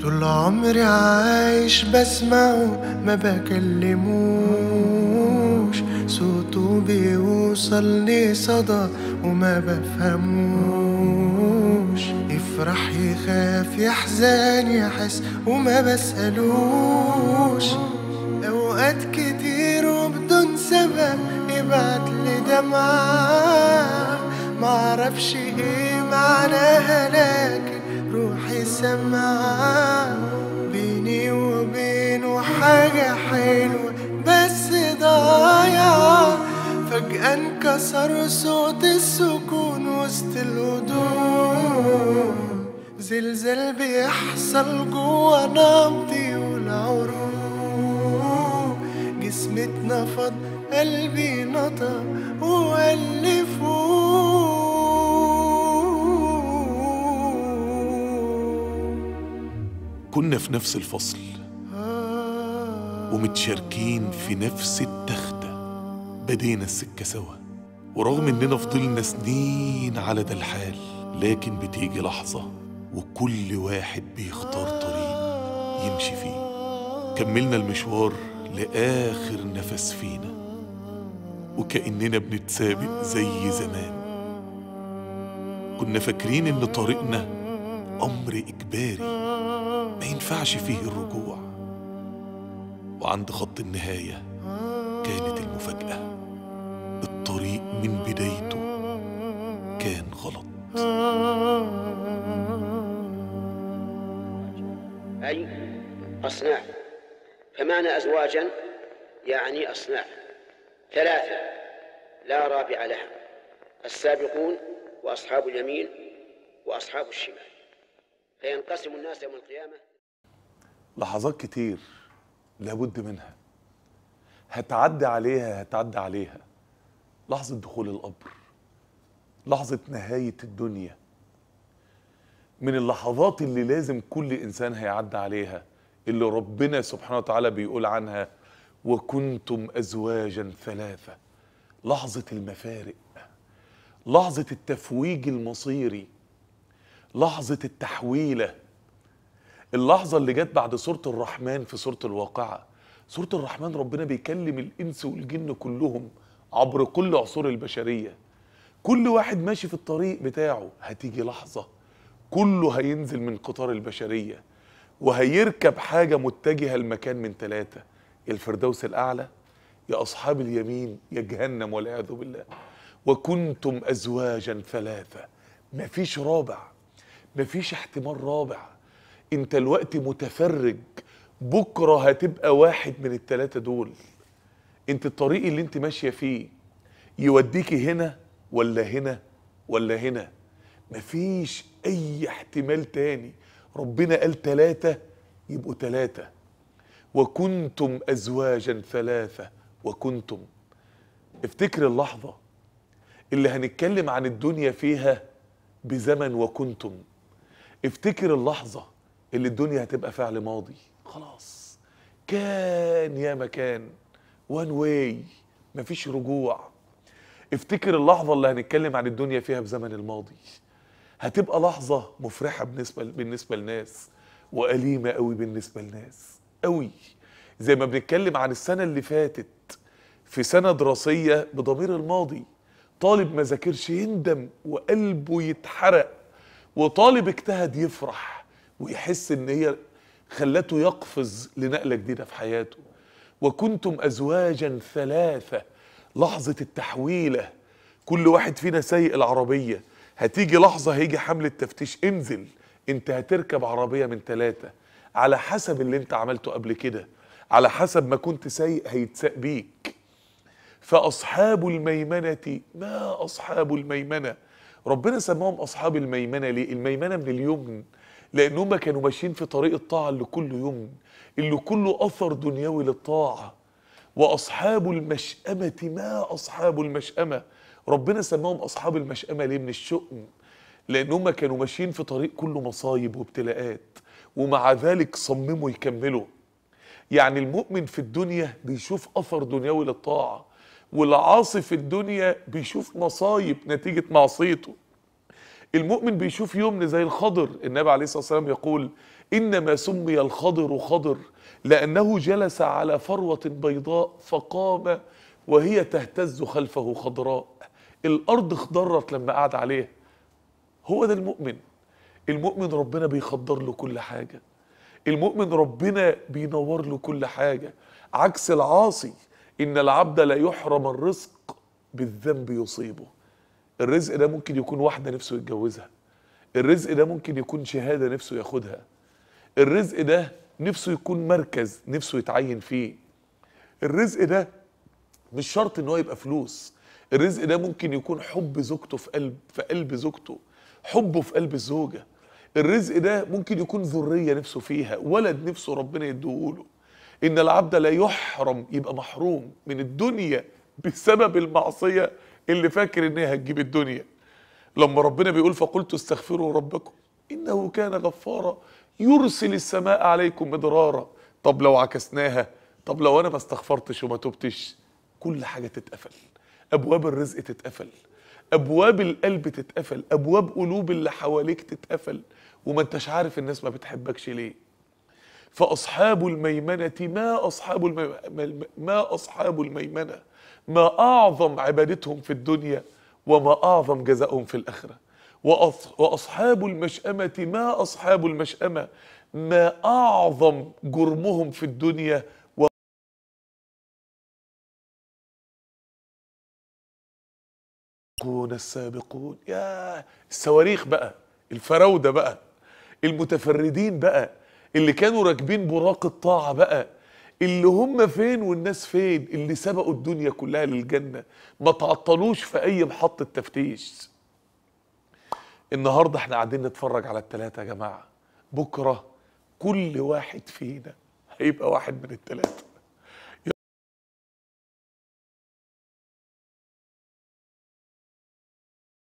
طول عمري عايش بسمعه ما بكلموش صوته بيوصلني صدى وما بفهموش يفرح يخاف يحزن يحس وما بسألوش أوقات كتير وبدون سبب يبعت اللي دمعة معرفش ايه معناها لكن روحي سمع بيني وبينه حاجة حلوة بس ضايعة فجأة انكسر صوت السكون وسط الهدوء زلزال بيحصل جوا نبضي والعروق جسمتنا فضل قلبي نطق وقال لي كنا في نفس الفصل ومتشاركين في نفس التختة بدينا السكة سوا ورغم إننا فضلنا سنين على ده الحال لكن بتيجي لحظة وكل واحد بيختار طريق يمشي فيه كملنا المشوار لآخر نفس فينا وكأننا بنتسابق زي زمان كنا فاكرين إن طريقنا أمر إجباري ما ينفعش فيه الرجوع وعند خط النهاية كانت المفاجأة الطريق من بدايته كان غلط أي أيوة، أصناف فمعنى أزواجا يعني أصنع ثلاثة لا رابع لها السابقون وأصحاب اليمين وأصحاب الشمال فينقسم الناس يوم القيامة لحظات كتير لابد منها هتعدي عليها هتعدي عليها لحظة دخول القبر لحظة نهاية الدنيا من اللحظات اللي لازم كل إنسان هيعدي عليها اللي ربنا سبحانه وتعالى بيقول عنها وكنتم ازواجا ثلاثه لحظه المفارق لحظه التفويج المصيري لحظه التحويله اللحظه اللي جت بعد سوره الرحمن في سوره الواقعه سوره الرحمن ربنا بيكلم الانس والجن كلهم عبر كل عصور البشريه كل واحد ماشي في الطريق بتاعه هتيجي لحظه كله هينزل من قطار البشريه وهيركب حاجه متجهه لمكان من ثلاثه يا الفردوس الأعلى يا أصحاب اليمين يا جهنم والعياذ بالله وكنتم أزواجا ثلاثة مفيش رابع مفيش احتمال رابع انت الوقت متفرج بكرة هتبقى واحد من التلاتة دول انت الطريق اللي انت ماشية فيه يوديكي هنا ولا هنا ولا هنا مفيش اي احتمال تاني ربنا قال تلاتة يبقوا تلاتة وكنتم أزواجا ثلاثة وكنتم افتكر اللحظة اللي هنتكلم عن الدنيا فيها بزمن وكنتم افتكر اللحظة اللي الدنيا هتبقى فعل ماضي خلاص كان يا مكان وان واي مفيش رجوع افتكر اللحظة اللي هنتكلم عن الدنيا فيها بزمن الماضي هتبقى لحظة مفرحة بالنسبة بالنسبة لناس وأليمة قوي بالنسبة لناس قوي زي ما بنتكلم عن السنه اللي فاتت في سنه دراسيه بضمير الماضي طالب ما ذاكرش يندم وقلبه يتحرق وطالب اجتهد يفرح ويحس ان هي خلته يقفز لنقله جديده في حياته وكنتم ازواجا ثلاثه لحظه التحويله كل واحد فينا سايق العربيه هتيجي لحظه هيجي حمله تفتيش انزل انت هتركب عربيه من ثلاثه على حسب اللي انت عملته قبل كده على حسب ما كنت سيء هيتساء بيك فأصحاب الميمنة ما أصحاب الميمنة ربنا سماهم أصحاب الميمنة ليه الميمنة من اليمن لأن هم كانوا ماشيين في طريق الطاعة اللي كله يمن اللي كله أثر دنيوي للطاعة وأصحاب المشأمة ما أصحاب المشأمة ربنا سماهم أصحاب المشأمة ليه من الشؤم لأن هم كانوا ماشيين في طريق كله مصايب وابتلاءات ومع ذلك صمموا يكملوا يعني المؤمن في الدنيا بيشوف أثر دنيوي للطاعة والعاصي في الدنيا بيشوف مصايب نتيجة معصيته المؤمن بيشوف يمن زي الخضر النبي عليه الصلاة والسلام يقول إنما سمي الخضر خضر لأنه جلس على فروة بيضاء فقام وهي تهتز خلفه خضراء الأرض خضرت لما قعد عليه هو ده المؤمن المؤمن ربنا بيخدر له كل حاجه المؤمن ربنا بينور له كل حاجه عكس العاصي ان العبد لا يحرم الرزق بالذنب يصيبه الرزق ده ممكن يكون واحده نفسه يتجوزها الرزق ده ممكن يكون شهاده نفسه ياخدها الرزق ده نفسه يكون مركز نفسه يتعين فيه الرزق ده مش شرط ان هو يبقى فلوس الرزق ده ممكن يكون حب زوجته في قلب في قلب زوجته حبه في قلب الزوجه الرزق ده ممكن يكون ذرية نفسه فيها ولد نفسه ربنا يديهوله إن العبد لا يحرم يبقى محروم من الدنيا بسبب المعصية اللي فاكر إنها هتجيب الدنيا لما ربنا بيقول فقلت استغفروا ربكم إنه كان غفارا يرسل السماء عليكم مدرارا طب لو عكسناها طب لو أنا ما استغفرتش وما تبتش كل حاجة تتقفل أبواب الرزق تتقفل أبواب القلب تتقفل أبواب قلوب اللي حواليك تتقفل وما انتش عارف الناس ما بتحبكش ليه فأصحاب الميمنة ما أصحاب ما أصحاب الميمنة ما أعظم عبادتهم في الدنيا وما أعظم جزاؤهم في الآخرة وأصحاب المشأمة ما أصحاب المشأمة ما أعظم جرمهم في الدنيا و السابقون يا الصواريخ بقى الفراودة بقى المتفردين بقى اللي كانوا راكبين براق الطاعه بقى اللي هم فين والناس فين اللي سبقوا الدنيا كلها للجنه ما تعطلوش في اي محطه تفتيش النهارده احنا قاعدين نتفرج على الثلاثه يا جماعه بكره كل واحد فينا هيبقى واحد من الثلاثه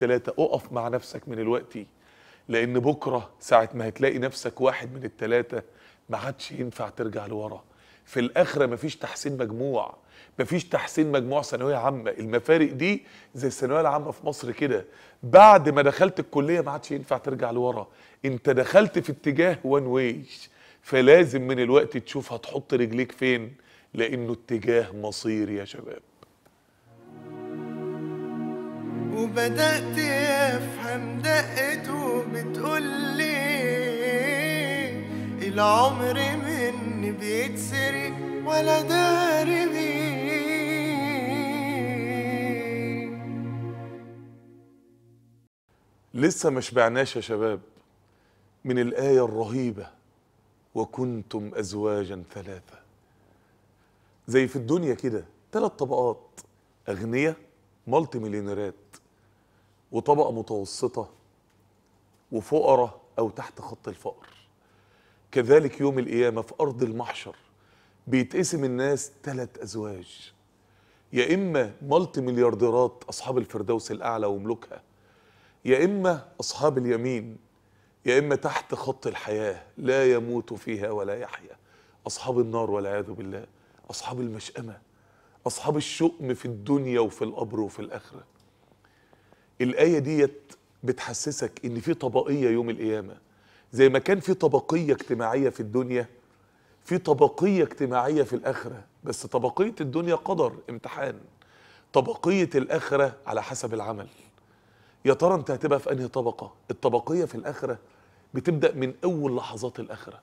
ثلاثة اقف مع نفسك من الوقت لان بكره ساعه ما هتلاقي نفسك واحد من الثلاثه ما عادش ينفع ترجع لورا في الاخره مفيش تحسين مجموع مفيش تحسين مجموع ثانويه عامه المفارق دي زي الثانويه العامه في مصر كده بعد ما دخلت الكليه ما عادش ينفع ترجع لورا انت دخلت في اتجاه وان ويش فلازم من الوقت تشوف هتحط رجليك فين لانه اتجاه مصيري يا شباب وبدأت أفهم دقته بتقولي العمر مني بيتسري ولا داري بيه لسه ما شبعناش يا شباب من الآية الرهيبة وكنتم أزواجا ثلاثة زي في الدنيا كده ثلاث طبقات أغنية مالتي مليونيرات وطبقه متوسطه وفقراء او تحت خط الفقر كذلك يوم القيامه في ارض المحشر بيتقسم الناس ثلاث ازواج يا اما ملتي مليارديرات اصحاب الفردوس الاعلى وملوكها يا اما اصحاب اليمين يا اما تحت خط الحياه لا يموت فيها ولا يحيا اصحاب النار والعياذ بالله اصحاب المشأمه اصحاب الشؤم في الدنيا وفي القبر وفي الاخره الايه ديت بتحسسك ان في طبقيه يوم القيامه زي ما كان في طبقيه اجتماعيه في الدنيا في طبقيه اجتماعيه في الاخره بس طبقيه الدنيا قدر امتحان طبقيه الاخره على حسب العمل يا ترى انت هتبقى في انهي طبقه الطبقيه في الاخره بتبدا من اول لحظات الاخره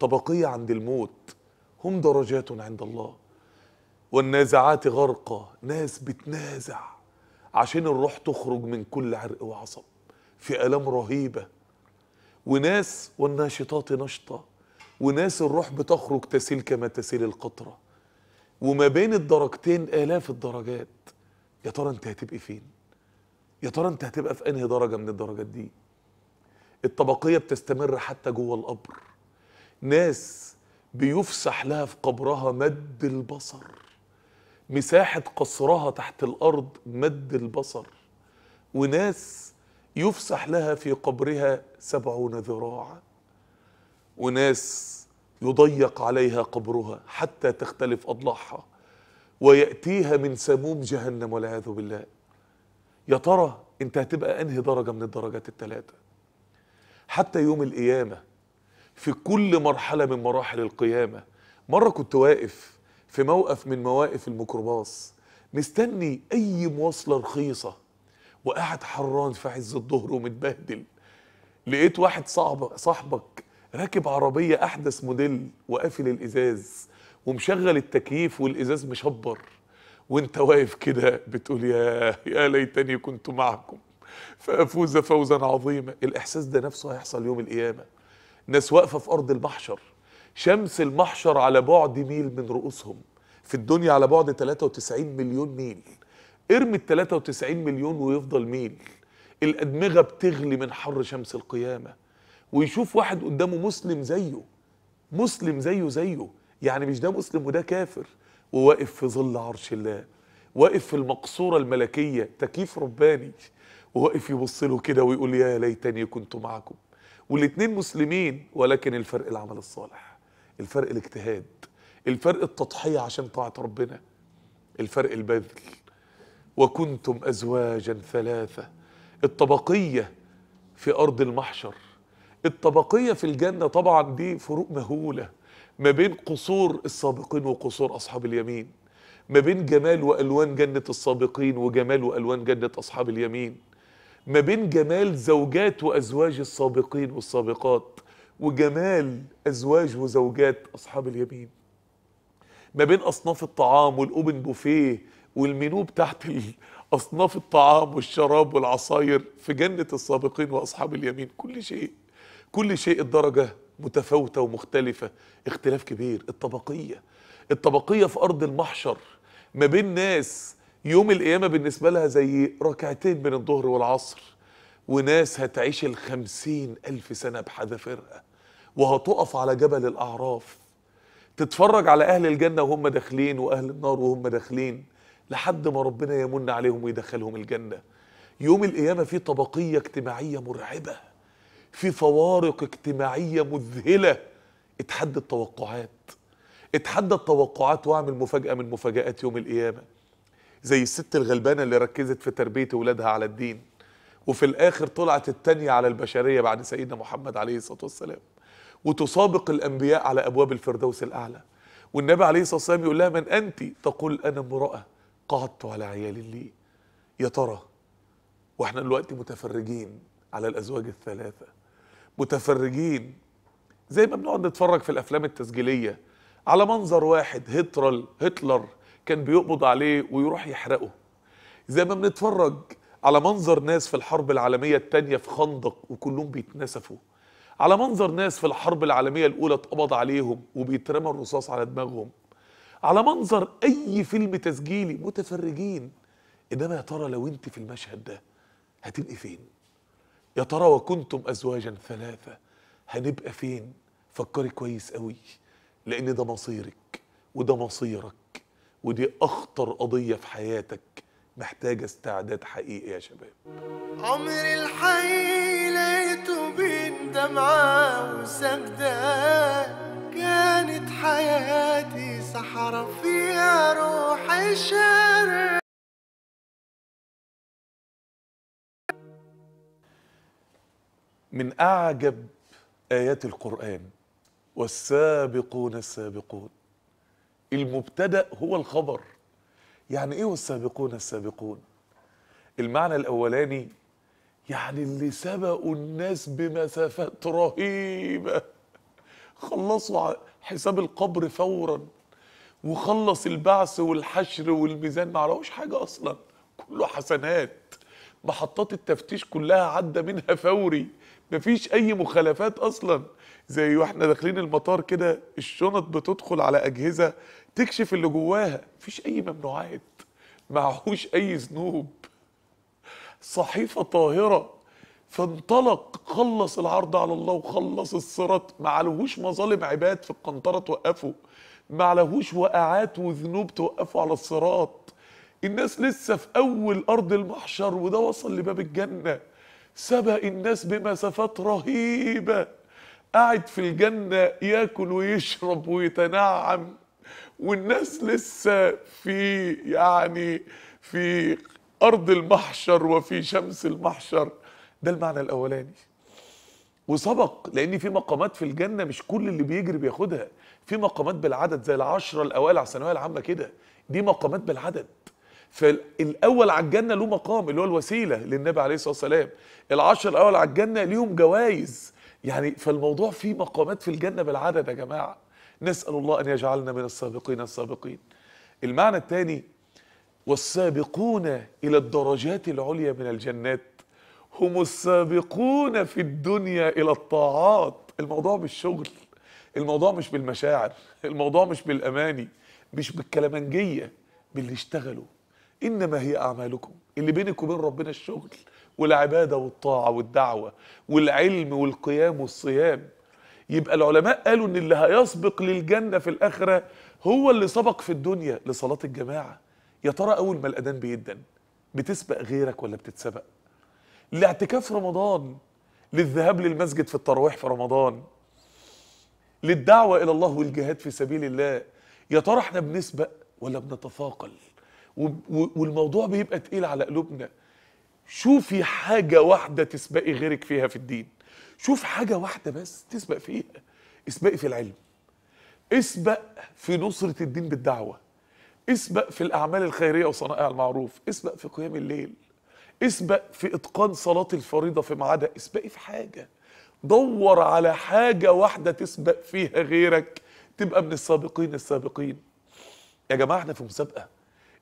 طبقيه عند الموت هم درجات عند الله والنازعات غرقى ناس بتنازع عشان الروح تخرج من كل عرق وعصب في آلام رهيبة وناس والناشطات نشطة وناس الروح بتخرج تسيل كما تسيل القطرة وما بين الدرجتين آلاف الدرجات يا ترى انت هتبقي فين يا ترى انت هتبقى في انهي درجة من الدرجات دي الطبقية بتستمر حتى جوه القبر ناس بيفسح لها في قبرها مد البصر مساحة قصرها تحت الأرض مد البصر وناس يفسح لها في قبرها سبعون ذراعا وناس يضيق عليها قبرها حتى تختلف أضلاعها ويأتيها من سموم جهنم والعياذ بالله يا ترى انت هتبقى انهي درجة من الدرجات الثلاثة حتى يوم القيامة في كل مرحلة من مراحل القيامة مرة كنت واقف في موقف من مواقف الميكروباص مستني اي مواصله رخيصه وقاعد حران في عز الظهر ومتبهدل لقيت واحد صاحبك صاحبك راكب عربيه احدث موديل وقافل الازاز ومشغل التكييف والازاز مشبر وانت واقف كده بتقول يا يا ليتني كنت معكم فافوز فوزا عظيما الاحساس ده نفسه هيحصل يوم القيامه ناس واقفه في ارض المحشر شمس المحشر على بعد ميل من رؤوسهم في الدنيا على بعد 93 مليون ميل ارمي ال 93 مليون ويفضل ميل الأدمغة بتغلي من حر شمس القيامة ويشوف واحد قدامه مسلم زيه مسلم زيه زيه يعني مش ده مسلم وده كافر وواقف في ظل عرش الله واقف في المقصورة الملكية تكييف رباني وواقف يبص له كده ويقول يا ليتني كنت معكم والاتنين مسلمين ولكن الفرق العمل الصالح الفرق الاجتهاد الفرق التضحية عشان طاعة ربنا الفرق البذل وكنتم أزواجا ثلاثة الطبقية في أرض المحشر الطبقية في الجنة طبعا دي فروق مهولة ما بين قصور السابقين وقصور أصحاب اليمين ما بين جمال وألوان جنة السابقين وجمال وألوان جنة أصحاب اليمين ما بين جمال زوجات وأزواج السابقين والسابقات وجمال أزواج وزوجات أصحاب اليمين ما بين أصناف الطعام والأوبن بوفيه والمنو بتاعت أصناف الطعام والشراب والعصاير في جنة السابقين وأصحاب اليمين كل شيء كل شيء الدرجة متفاوتة ومختلفة اختلاف كبير الطبقية الطبقية في أرض المحشر ما بين ناس يوم القيامة بالنسبة لها زي ركعتين من الظهر والعصر وناس هتعيش الخمسين ألف سنة بحذافيرها وهتقف على جبل الأعراف تتفرج على أهل الجنة وهم داخلين وأهل النار وهم داخلين لحد ما ربنا يمن عليهم ويدخلهم الجنة يوم القيامة في طبقية اجتماعية مرعبة في فوارق اجتماعية مذهلة اتحدى التوقعات اتحدى التوقعات واعمل مفاجأة من مفاجآت يوم القيامة زي الست الغلبانة اللي ركزت في تربية ولادها على الدين وفي الآخر طلعت التانية على البشرية بعد سيدنا محمد عليه الصلاة والسلام وتسابق الأنبياء على أبواب الفردوس الأعلى والنبي عليه الصلاة والسلام يقول لها من أنت تقول أنا امرأة قعدت على عيال لي يا ترى واحنا دلوقتي متفرجين على الأزواج الثلاثة متفرجين زي ما بنقعد نتفرج في الأفلام التسجيلية على منظر واحد هترل هتلر كان بيقبض عليه ويروح يحرقه زي ما بنتفرج على منظر ناس في الحرب العالمية التانية في خندق وكلهم بيتنسفوا على منظر ناس في الحرب العالمية الأولى اتقبض عليهم وبيترمى الرصاص على دماغهم على منظر أي فيلم تسجيلي متفرجين إنما يا ترى لو أنت في المشهد ده هتبقي فين؟ يا ترى وكنتم أزواجا ثلاثة هنبقى فين؟ فكري كويس قوي لأن ده مصيرك وده مصيرك ودي أخطر قضية في حياتك محتاجة استعداد حقيقي يا شباب عمر الحي لقيته بين دمعة وسجدة كانت حياتي صحرا فيها روح الشارع من أعجب آيات القرآن والسابقون السابقون المبتدأ هو الخبر يعني ايه والسابقون السابقون المعنى الاولاني يعني اللي سبقوا الناس بمسافات رهيبه خلصوا حساب القبر فورا وخلص البعث والحشر والميزان ما عرفوش حاجه اصلا كله حسنات محطات التفتيش كلها عدى منها فوري مفيش اي مخالفات اصلا زي واحنا داخلين المطار كده الشنط بتدخل على اجهزه تكشف اللي جواها مفيش اي ممنوعات معهوش اي ذنوب صحيفه طاهره فانطلق خلص العرض على الله وخلص الصراط ما عليهوش مظالم عباد في القنطره توقفه ما عليهوش وقعات وذنوب توقفه على الصراط الناس لسه في اول ارض المحشر وده وصل لباب الجنه سبق الناس بمسافات رهيبه قاعد في الجنه ياكل ويشرب ويتنعم والناس لسه في يعني في أرض المحشر وفي شمس المحشر ده المعنى الأولاني وسبق لأن في مقامات في الجنة مش كل اللي بيجري بياخدها في مقامات بالعدد زي العشرة الأوائل على الثانوية العامة كده دي مقامات بالعدد فالاول على الجنه له مقام اللي هو الوسيله للنبي عليه الصلاه والسلام العشر الاول على الجنه ليهم جوائز يعني فالموضوع فيه مقامات في الجنه بالعدد يا جماعه نسأل الله أن يجعلنا من السابقين السابقين المعنى الثاني والسابقون إلى الدرجات العليا من الجنات هم السابقون في الدنيا إلى الطاعات الموضوع مش شغل الموضوع مش بالمشاعر الموضوع مش بالأماني مش بالكلمنجية باللي اشتغلوا إنما هي أعمالكم اللي بينك وبين ربنا الشغل والعبادة والطاعة والدعوة والعلم والقيام والصيام يبقى العلماء قالوا ان اللي هيسبق للجنه في الاخره هو اللي سبق في الدنيا لصلاه الجماعه يا ترى اول ما الاذان بيدن بتسبق غيرك ولا بتتسبق لاعتكاف رمضان للذهاب للمسجد في التراويح في رمضان للدعوه الى الله والجهاد في سبيل الله يا ترى احنا بنسبق ولا بنتثاقل والموضوع بيبقى تقيل على قلوبنا شوفي حاجه واحده تسبقي غيرك فيها في الدين شوف حاجه واحده بس تسبق فيها إيه؟ اسبقي في العلم اسبق في نصره الدين بالدعوه اسبق في الاعمال الخيريه وصنائع المعروف اسبق في قيام الليل اسبق في اتقان صلاه الفريضه في ميعادها اسبقي في حاجه دور على حاجه واحده تسبق فيها غيرك تبقى من السابقين السابقين يا جماعه احنا في مسابقه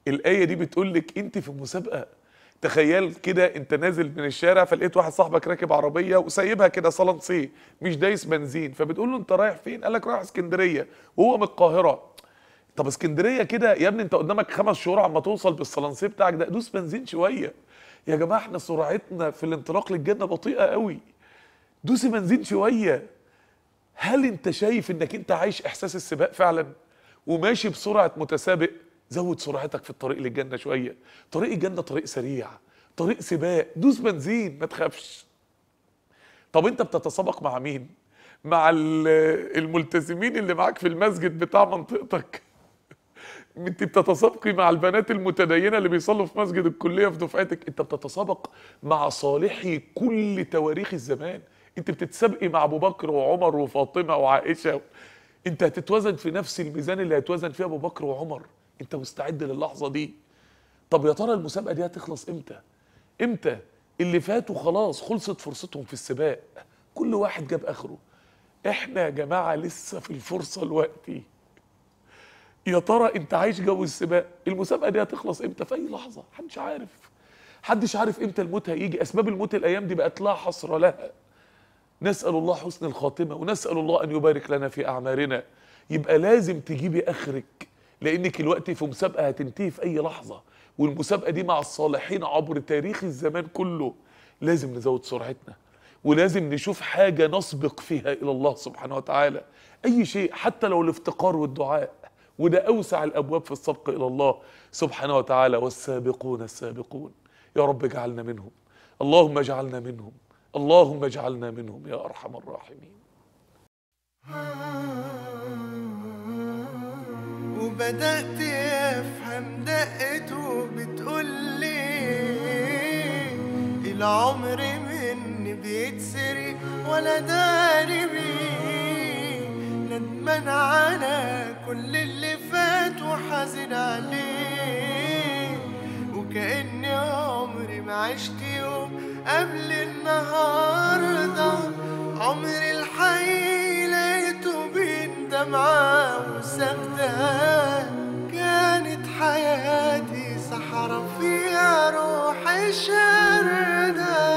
الايه دي بتقول لك انت في مسابقه تخيل كده انت نازل من الشارع فلقيت واحد صاحبك راكب عربيه وسايبها كده صلنصيه مش دايس بنزين فبتقول له انت رايح فين؟ قال لك رايح اسكندريه وهو من القاهره طب اسكندريه كده يا ابني انت قدامك خمس شهور عما توصل بالصلنسيه بتاعك ده دوس بنزين شويه يا جماعه احنا سرعتنا في الانطلاق للجنه بطيئه قوي دوسي بنزين شويه هل انت شايف انك انت عايش احساس السباق فعلا وماشي بسرعه متسابق زود سرعتك في الطريق للجنه شويه طريق الجنه طريق سريع طريق سباق دوس بنزين ما تخافش طب انت بتتسابق مع مين مع الملتزمين اللي معاك في المسجد بتاع منطقتك انت بتتسابقي مع البنات المتدينه اللي بيصلوا في مسجد الكليه في دفعتك انت بتتسابق مع صالحي كل تواريخ الزمان انت بتتسابقي مع ابو بكر وعمر وفاطمه وعائشه انت هتتوزن في نفس الميزان اللي هيتوزن فيه ابو بكر وعمر انت مستعد للحظه دي طب يا ترى المسابقه دي هتخلص امتى امتى اللي فاتوا خلاص خلصت فرصتهم في السباق كل واحد جاب اخره احنا يا جماعه لسه في الفرصه دلوقتي يا ترى انت عايش جو السباق المسابقه دي هتخلص امتى في اي لحظه محدش عارف محدش عارف امتى الموت هيجي اسباب الموت الايام دي بقت لا حصر لها نسال الله حسن الخاتمه ونسال الله ان يبارك لنا في اعمارنا يبقى لازم تجيبي اخرك لانك دلوقتي في مسابقه هتنتهي في اي لحظه والمسابقه دي مع الصالحين عبر تاريخ الزمان كله لازم نزود سرعتنا ولازم نشوف حاجه نسبق فيها الى الله سبحانه وتعالى اي شيء حتى لو الافتقار والدعاء وده اوسع الابواب في السبق الى الله سبحانه وتعالى والسابقون السابقون يا رب اجعلنا منهم اللهم اجعلنا منهم اللهم اجعلنا منهم يا ارحم الراحمين آه. وبدأت أفهم دقته بتقولي العمر مني بيتسري ولا داري بيه ندمان على كل اللي فات وحزن عليه وكأن عمري ما عشت يوم قبل النهارده عمري الحقيقي لقيته بين عليه أحلامنا كانت حياتي صحراء فيها روحي شردة